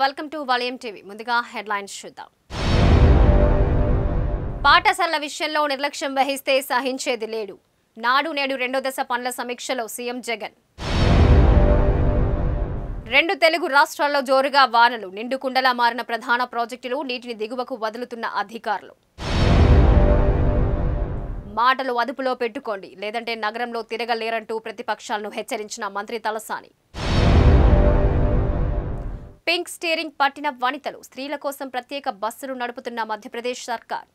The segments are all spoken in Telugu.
వెల్కమ్ టు వలయం టీవీ ముందుగా హెడ్లైన్స్ చూద్దాం పాఠశాలల విషయంలో నిర్లక్ష్యం వహిస్తే సహించేది లేడు నాడు నేడు రెండో దశ పనుల సమీక్షలో సీఎం జగన్ రెండు తెలుగు రాష్ట్రాల్లో జోరుగా వానలు నిండుకుండలా మారిన ప్రధాన ప్రాజెక్టులు నీటిని దిగువకు వదులుతున్న అధికారులు మాటలు అదుపులో పెట్టుకోండి లేదంటే నగరంలో తిరగలేరంటూ ప్రతిపక్షాలను హెచ్చరించిన మంత్రి తలసాని పింక్ స్టీరింగ్ పట్టిన వనితలు స్త్రీల కోసం ప్రత్యేక బస్సులు నడుపుతున్న మధ్యప్రదేశ్ సర్కార్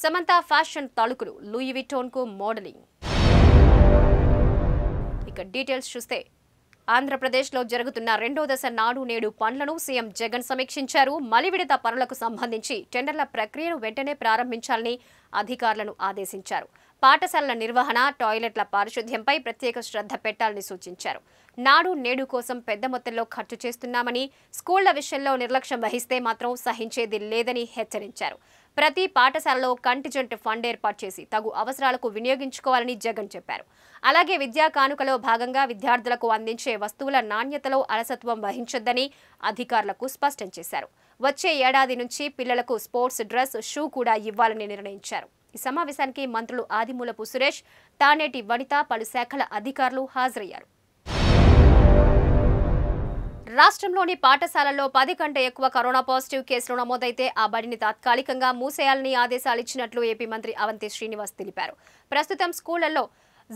సమంత ఫ్యాషన్ తళుకులు లూయి కు మోడలింగ్ ఇక డీటెయిల్స్ చూస్తే ఆంధ్రప్రదేశ్లో జరుగుతున్న రెండో దశ నాడు నేడు పనులను సీఎం జగన్ సమీక్షించారు మలివిడత పనులకు సంబంధించి టెండర్ల ప్రక్రియను వెంటనే ప్రారంభించాలని అధికారులను ఆదేశించారు పాఠశాలల నిర్వహణ టాయిలెట్ల పారిశుధ్యంపై ప్రత్యేక శ్రద్ధ పెట్టాలని సూచించారు నాడు నేడు కోసం పెద్ద మొత్తంలో ఖర్చు చేస్తున్నామని స్కూళ్ల విషయంలో నిర్లక్ష్యం వహిస్తే మాత్రం సహించేది లేదని హెచ్చరించారు ప్రతి పాఠశాలలో కంటిజెంట్ ఫండ్ ఏర్పాటు చేసి తగు అవసరాలకు వినియోగించుకోవాలని జగన్ చెప్పారు అలాగే విద్యా కానుకలో భాగంగా విద్యార్థులకు అందించే వస్తువుల నాణ్యతలో అలసత్వం వహించొద్దని అధికారులకు స్పష్టం చేశారు వచ్చే ఏడాది నుంచి పిల్లలకు స్పోర్ట్స్ డ్రెస్ షూ కూడా ఇవ్వాలని నిర్ణయించారు ఈ సమావేశానికి మంత్రులు ఆదిమూలపు సురేష్ తానేటి వనిత పలు శాఖల అధికారులు హాజరయ్యారు రాష్ట్రంలోని పాఠశాలల్లో పది కంటే ఎక్కువ కరోనా పాజిటివ్ కేసులు నమోదైతే ఆ బడిని తాత్కాలికంగా మూసేయాలని ఆదేశాలు ఇచ్చినట్లు ఏపీ మంత్రి అవంతి శ్రీనివాస్ తెలిపారు ప్రస్తుతం స్కూళ్లలో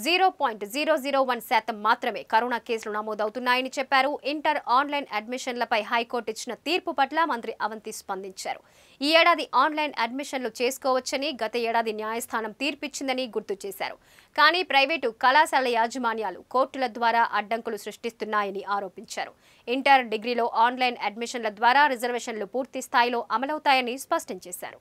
zero point zero zero one శాతం మాత్రమే కరోనా కేసులు నమోదవుతున్నాయని చెప్పారు ఇంటర్ ఆన్లైన్ అడ్మిషన్లపై హైకోర్టు ఇచ్చిన తీర్పు పట్ల మంత్రి అవంతి స్పందించారు ఈ ఏడాది ఆన్లైన్ అడ్మిషన్లు చేసుకోవచ్చని గత ఏడాది న్యాయస్థానం తీర్పిచ్చిందని గుర్తు చేశారు కానీ ప్రైవేటు కళాశాల యాజమాన్యాలు కోర్టుల ద్వారా అడ్డంకులు సృష్టిస్తున్నాయని ఆరోపించారు ఇంటర్ డిగ్రీలో ఆన్లైన్ అడ్మిషన్ల ద్వారా రిజర్వేషన్లు పూర్తి స్థాయిలో అమలవుతాయని స్పష్టం చేశారు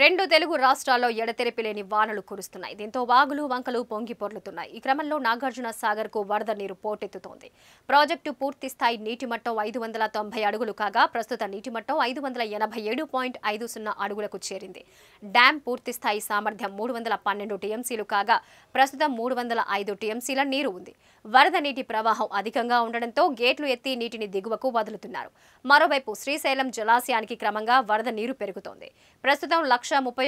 రెండు తెలుగు రాష్ట్రాల్లో ఎడతెరిపి లేని వానలు కురుస్తున్నాయి దీంతో వాగులు వంకలు పొంగి పొర్లుతున్నాయి ఈ క్రమంలో నాగార్జున సాగర్ కు వరద నీరు పోటెత్తుతోంది ప్రాజెక్టు పూర్తి స్థాయి నీటి మట్టం ఐదు వందల తొంభై అడుగులు కాగా ప్రస్తుత నీటి మట్టం ఐదు వందల ఎనభై ఏడు పాయింట్ ఐదు సున్నా అడుగులకు చేరింది డ్యాం పూర్తి స్థాయి సామర్థ్యం మూడు వందల పన్నెండు టీఎంసీలు కాగా ప్రస్తుతం మూడు వందల ఐదు టీఎంసీల నీరు ఉంది వరద నీటి ప్రవాహం అధికంగా ఉండడంతో గేట్లు ఎత్తి నీటిని దిగువకు వదులుతున్నారు మరోవైపు శ్రీశైలం జలాశయానికి క్రమంగా వరద నీరు పెరుగుతోంది ప్రస్తుతం లక్ష ముప్పై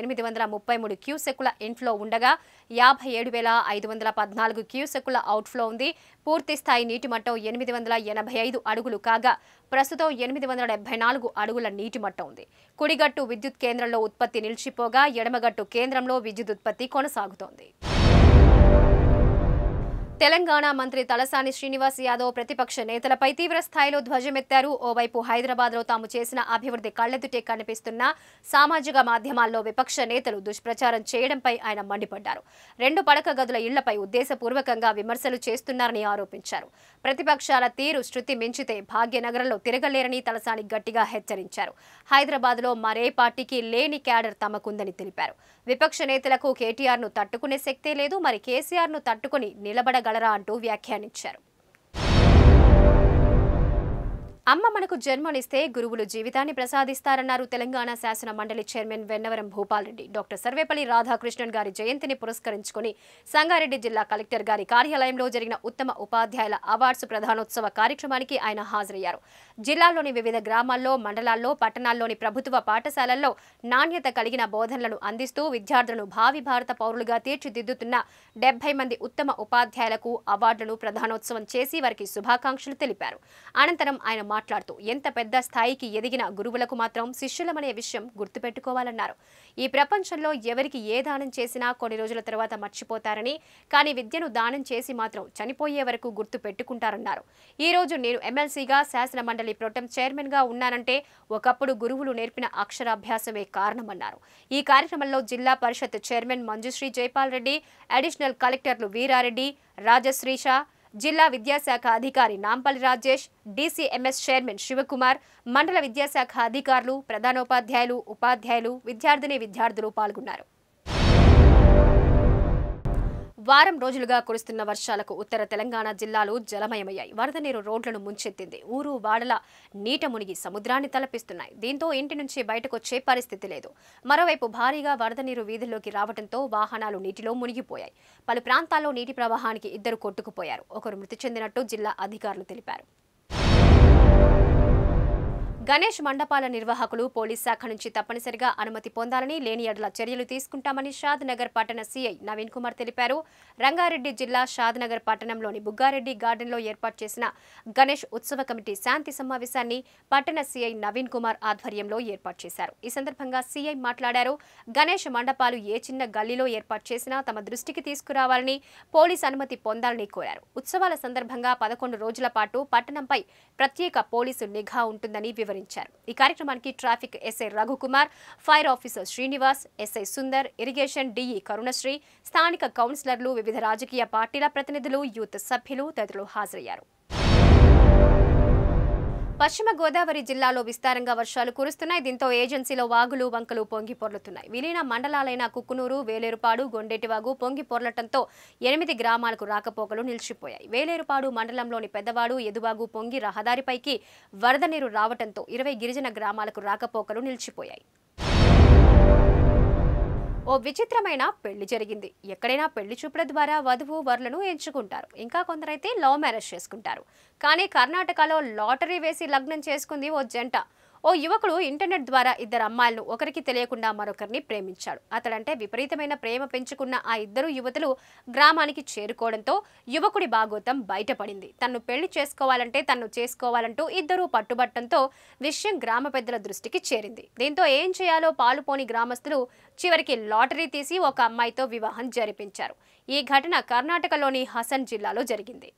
ఎనిమిది వందల ముప్పై మూడు ఇన్ఫ్లో ఉండగా యాభై ఏడు వేల ఐదు వందల పద్నాలుగు క్యూసెక్కుల అవుట్ఫ్లో ఉంది పూర్తి స్థాయి నీటి మట్టం ఎనిమిది వందల ఎనభై ఐదు అడుగులు కాగా ప్రస్తుతం ఎనిమిది వందల డెబ్బై నాలుగు అడుగుల నీటి మట్టం ఉంది కుడిగట్టు విద్యుత్ కేంద్రంలో ఉత్పత్తి నిలిచిపోగా ఎడమగట్టు కేంద్రంలో విద్యుత్ ఉత్పత్తి కొనసాగుతోంది తెలంగాణ మంత్రి తలసాని శ్రీనివాస్ యాదవ్ ప్రతిపక్ష నేతలపై తీవ్ర స్థాయిలో ధ్వజమెత్తారు ఓవైపు లో తాము చేసిన అభివృద్ధి కళ్లెదుటే కనిపిస్తున్న సామాజిక మాధ్యమాల్లో విపక్ష నేతలు దుష్ప్రచారం చేయడంపై ఆయన మండిపడ్డారు రెండు పడక గదుల ఇళ్లపై ఉద్దేశపూర్వకంగా విమర్శలు చేస్తున్నారని ఆరోపించారు ప్రతిపక్షాల తీరు శృతి మించితే భాగ్యనగరంలో తిరగలేరని తలసాని గట్టిగా హెచ్చరించారు హైదరాబాద్ లో మరే పార్టీకి లేని క్యాడర్ తమకుందని తెలిపారు విపక్ష నేతలకు కేటీఆర్ను తట్టుకునే శక్తే లేదు మరి కేసీఆర్ను తట్టుకుని నిలబడగల కలరా అంటూ వ్యాఖ్యానించారు అమ్మ మనకు జన్మనిస్తే గురువులు జీవితాన్ని ప్రసాదిస్తారన్నారు తెలంగాణ శాసన మండలి చైర్మన్ వెన్నవరం భూపాల్ రెడ్డి డాక్టర్ సర్వేపల్లి రాధాకృష్ణన్ గారి జయంతిని పురస్కరించుకుని సంగారెడ్డి జిల్లా కలెక్టర్ గారి కార్యాలయంలో జరిగిన ఉత్తమ ఉపాధ్యాయుల అవార్డ్స్ ప్రధానోత్సవ కార్యక్రమానికి ఆయన హాజరయ్యారు జిల్లాలోని వివిధ గ్రామాల్లో మండలాల్లో పట్టణాల్లోని ప్రభుత్వ పాఠశాలల్లో నాణ్యత కలిగిన బోధనలను అందిస్తూ విద్యార్థులను భావి భారత పౌరులుగా తీర్చిదిద్దుతున్న డెబ్బై మంది ఉత్తమ ఉపాధ్యాయులకు అవార్డులను ప్రధానోత్సవం చేసి వారికి శుభాకాంక్షలు తెలిపారు అనంతరం ఆయన మాట్లాడుతూ ఎంత పెద్ద స్థాయికి ఎదిగిన గురువులకు మాత్రం శిష్యులమనే విషయం గుర్తుపెట్టుకోవాలన్నారు ఈ ప్రపంచంలో ఎవరికి ఏ దానం చేసినా కొన్ని రోజుల తర్వాత మర్చిపోతారని కానీ విద్యను దానం చేసి మాత్రం చనిపోయే వరకు గుర్తు పెట్టుకుంటారన్నారు ఈ రోజు నేను ఎమ్మెల్సీగా శాసనమండలి ప్రోటం చైర్మన్గా ఉన్నానంటే ఒకప్పుడు గురువులు నేర్పిన అక్షరాభ్యాసమే కారణమన్నారు ఈ కార్యక్రమంలో జిల్లా పరిషత్ చైర్మన్ మంజుశ్రీ జైపాల్ రెడ్డి అడిషనల్ కలెక్టర్లు వీరారెడ్డి రాజశ్రీష జిల్లా విద్యాశాఖ అధికారి నాంపల్లి రాజేష్ డిసిఎంఎస్ చైర్మన్ శివకుమార్ మండల విద్యాశాఖ అధికారులు ప్రధానోపాధ్యాయులు ఉపాధ్యాయులు విద్యార్థిని విద్యార్థులు పాల్గొన్నారు వారం రోజులుగా కురుస్తున్న వర్షాలకు ఉత్తర తెలంగాణ జిల్లాలు జలమయమయ్యాయి వరద నీరు రోడ్లను ముంచెత్తింది ఊరు వాడల నీట మునిగి సముద్రాన్ని తలపిస్తున్నాయి దీంతో ఇంటి నుంచి బయటకొచ్చే పరిస్థితి లేదు మరోవైపు భారీగా వరద నీరు వీధుల్లోకి రావడంతో వాహనాలు నీటిలో మునిగిపోయాయి పలు ప్రాంతాల్లో నీటి ప్రవాహానికి ఇద్దరు కొట్టుకుపోయారు ఒకరు మృతి చెందినట్టు జిల్లా అధికారులు తెలిపారు గణేష్ మండపాల నిర్వాహకులు పోలీస్ శాఖ నుంచి తప్పనిసరిగా అనుమతి పొందాలని లేని ఎడల చర్యలు తీసుకుంటామని షాద్ నగర్ పట్టణ సీఐ నవీన్ కుమార్ తెలిపారు రంగారెడ్డి జిల్లా షాద్ నగర్ పట్టణంలోని బుగ్గారెడ్డి గార్డెన్లో ఏర్పాటు చేసిన గణేష్ ఉత్సవ కమిటీ శాంతి సమావేశాన్ని పట్టణ సీఐ నవీన్ కుమార్ ఆధ్వర్యంలో ఏర్పాటు చేశారు ఈ సందర్భంగా సీఐ మాట్లాడారు గణేష్ మండపాలు ఏ చిన్న గల్లీలో ఏర్పాటు చేసినా తమ దృష్టికి తీసుకురావాలని పోలీస్ అనుమతి పొందాలని కోరారు ఉత్సవాల సందర్భంగా పదకొండు రోజుల పాటు పట్టణంపై ప్రత్యేక పోలీసు నిఘా ఉంటుందని వివరించారు వివరించారు ఈ కార్యక్రమానికి traffic SI Raghukumar fire officer Srinivas SI Sundar irrigation DE Karunasri స్థానిక కౌన్సిలర్లు వివిధ రాజకీయ పార్టీల ప్రతినిధులు యూత్ సభ్యులు తదితరులు హాజరయ్యారు పశ్చిమ గోదావరి జిల్లాలో విస్తారంగా వర్షాలు కురుస్తున్నాయి దీంతో ఏజెన్సీలో వాగులు వంకలు పొంగి పొర్లుతున్నాయి విలీన మండలాలైన కుక్కునూరు వేలేరుపాడు గొండెటివాగు పొంగి పొర్లటంతో ఎనిమిది గ్రామాలకు రాకపోకలు నిలిచిపోయాయి వేలేరుపాడు మండలంలోని పెద్దవాడు ఎదువాగు పొంగి రహదారిపైకి వరద నీరు రావడంతో ఇరవై గిరిజన గ్రామాలకు రాకపోకలు నిలిచిపోయాయి ఓ విచిత్రమైన పెళ్లి జరిగింది ఎక్కడైనా పెళ్లి చూపుల ద్వారా వధువు వరులను ఎంచుకుంటారు ఇంకా కొందరైతే లవ్ మ్యారేజ్ చేసుకుంటారు కానీ కర్ణాటకలో లాటరీ వేసి లగ్నం చేసుకుంది ఓ జంట ఓ యువకుడు ఇంటర్నెట్ ద్వారా ఇద్దరు అమ్మాయిలను ఒకరికి తెలియకుండా మరొకరిని ప్రేమించాడు అతడంటే విపరీతమైన ప్రేమ పెంచుకున్న ఆ ఇద్దరు యువతులు గ్రామానికి చేరుకోవడంతో యువకుడి భాగోతం బయటపడింది తన్ను పెళ్లి చేసుకోవాలంటే తన్ను చేసుకోవాలంటూ ఇద్దరూ పట్టుబట్టంతో విషయం గ్రామ పెద్దల దృష్టికి చేరింది దీంతో ఏం చేయాలో పాలుపోని గ్రామస్తులు చివరికి లాటరీ తీసి ఒక అమ్మాయితో వివాహం జరిపించారు ఈ ఘటన కర్ణాటకలోని హసన్ జిల్లాలో జరిగింది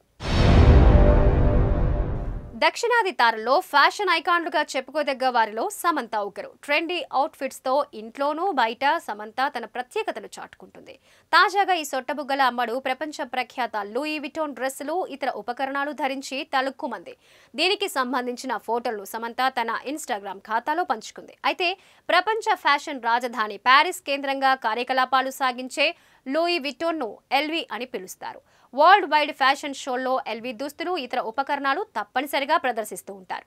దక్షిణాది తారల్లో ఫ్యాషన్ ఐకాన్లుగా చెప్పుకోదగ్గ వారిలో సమంత ఒకరు ట్రెండీ అవుట్ఫిట్స్తో ఇంట్లోనూ బయట సమంత తన ప్రత్యేకతను చాటుకుంటుంది తాజాగా ఈ సొట్టబుగ్గల అమ్మడు ప్రపంచ ప్రఖ్యాత లూయి విటోన్ డ్రెస్సులు ఇతర ఉపకరణాలు ధరించి తలుక్కుమంది దీనికి సంబంధించిన ఫోటోలు సమంత తన ఇన్స్టాగ్రామ్ ఖాతాలో పంచుకుంది అయితే ప్రపంచ ఫ్యాషన్ రాజధాని ప్యారిస్ కేంద్రంగా కార్యకలాపాలు సాగించే లూయి విటోన్ను ఎల్వి అని పిలుస్తారు వరల్డ్ వైడ్ ఫ్యాషన్ షోల్లో ఎల్వి దుస్తులు ఇతర ఉపకరణాలు తప్పనిసరిగా ప్రదర్శిస్తూ ఉంటారు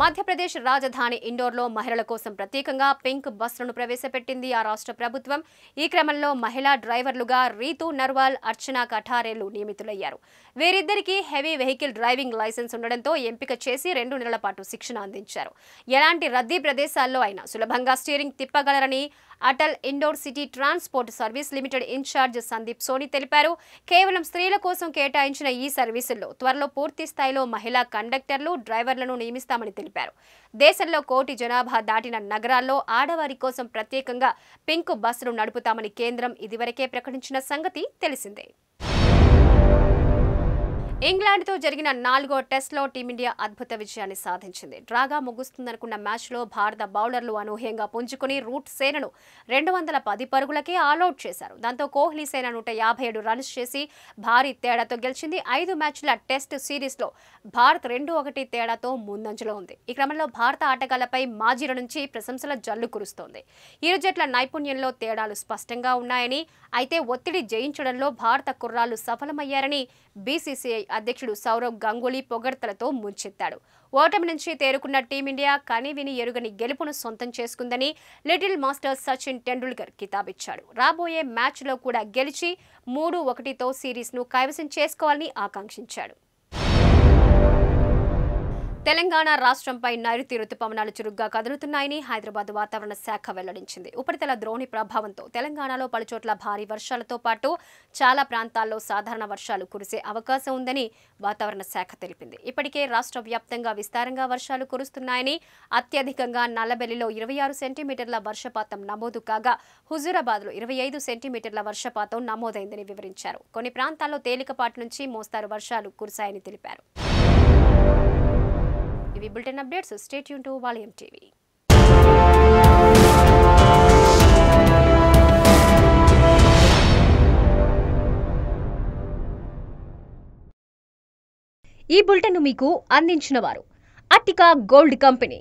మధ్యప్రదేశ్ రాజధాని ఇండోర్లో మహిళల కోసం ప్రత్యేకంగా పింక్ బస్సులను ప్రవేశపెట్టింది ఆ రాష్ట్ర ప్రభుత్వం ఈ క్రమంలో మహిళా డ్రైవర్లుగా రీతు నర్వాల్ అర్చనా కఠారేలు నియమితులయ్యారు వీరిద్దరికీ హెవీ వెహికల్ డ్రైవింగ్ లైసెన్స్ ఉండడంతో ఎంపిక చేసి రెండు నెలల పాటు శిక్షణ అందించారు ఎలాంటి రద్దీ ప్రదేశాల్లో అయినా సులభంగా స్టీరింగ్ తిప్పగలరని Atal Indore city transport service limited in charge Sandeep Soni తెలిపారు కేవలం స్త్రీల కోసం కేటాయించిన ఈ సర్వీసుల్లో త్వరలో పూర్తి స్థాయిలో మహిళా కండక్టర్లు డ్రైవర్లను నియమిస్తామని తెలిపారు దేశంలో కోటి జనాభా దాటిన నగరాల్లో ఆడవారి కోసం ప్రత్యేకంగా పెంకు బస్సులు నడుపుతామని కేంద్రం ఇదివరకే ప్రకటించిన సంగతి తెలిసిందే ఇంగ్లాండ్తో జరిగిన నాలుగో టెస్ట్లో టీమిండియా అద్భుత విజయాన్ని సాధించింది డ్రాగా ముగుస్తుందనుకున్న మ్యాచ్లో భారత బౌలర్లు అనూహ్యంగా పుంజుకుని రూట్ సేనను రెండు వందల పది పరుగులకే ఆలౌట్ చేశారు దాంతో కోహ్లీ సేన నూట యాభై ఏడు రన్స్ చేసి భారీ తేడాతో గెలిచింది ఐదు మ్యాచ్ల టెస్ట్ సిరీస్లో భారత్ రెండు ఒకటి తేడాతో ముందంజలో ఉంది ఈ క్రమంలో భారత ఆటగాళ్లపై మాజీల నుంచి ప్రశంసల జల్లు కురుస్తోంది ఇరు జట్ల నైపుణ్యంలో తేడాలు స్పష్టంగా ఉన్నాయని అయితే ఒత్తిడి జయించడంలో భారత కుర్రాలు సఫలమయ్యారని బీసీసీఐ అధ్యక్షుడు సౌరవ్ గంగూలీ పొగడ్తలతో ముంచెత్తాడు ఓటమి నుంచి తేరుకున్న టీమిండియా విని ఎరుగని గెలుపును సొంతం చేసుకుందని లిటిల్ మాస్టర్ సచిన్ టెండూల్కర్ కితాబిచ్చాడు రాబోయే మ్యాచ్లో కూడా గెలిచి మూడు ఒకటితో సిరీస్ను కైవసం చేసుకోవాలని ఆకాంక్షించాడు తెలంగాణ రాష్ట్రంపై నైరుతి రుతుపవనాలు చురుగ్గా కదులుతున్నాయని హైదరాబాద్ వాతావరణ శాఖ వెల్లడించింది ఉపరితల ద్రోణి ప్రభావంతో తెలంగాణలో పలుచోట్ల భారీ వర్షాలతో పాటు చాలా ప్రాంతాల్లో సాధారణ వర్షాలు కురిసే అవకాశం ఉందని వాతావరణ శాఖ తెలిపింది ఇప్పటికే రాష్ట్ర వ్యాప్తంగా విస్తారంగా వర్షాలు కురుస్తున్నాయని అత్యధికంగా నల్లబెల్లిలో ఇరవై ఆరు సెంటీమీటర్ల వర్షపాతం నమోదు కాగా హుజూరాబాద్లో ఇరవై ఐదు సెంటీమీటర్ల వర్షపాతం నమోదైందని వివరించారు కొన్ని ప్రాంతాల్లో తేలికపాటి నుంచి మోస్తారు వర్షాలు కురిశాయని తెలిపారు ఇవి బులెటిన్ అప్డేట్స్ స్టేట్ యూన్ టూ వాలయం టీవీ ఈ బులెటిన్ మీకు అందించిన వారు అట్టికా గోల్డ్ కంపెనీ